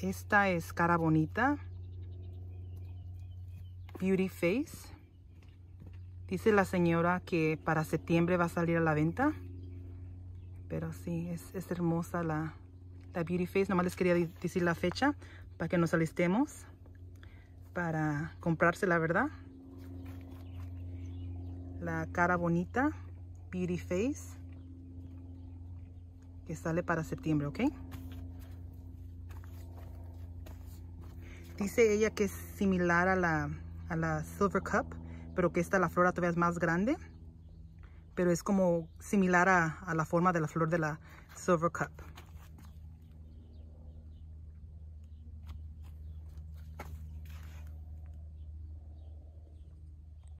Esta es Cara Bonita. Beauty Face. Dice la señora que para septiembre va a salir a la venta. Pero sí, es, hermosa la, la, Beauty Face. Nomás les quería decir la fecha para que nos alistemos para comprarse la verdad. La cara bonita, Beauty Face, que sale para septiembre, ¿ok? Dice ella que es similar a la, Silver Cup, pero que esta la flor todavía es más grande. Pero es como similar a la forma de la flor de la Silver Cup.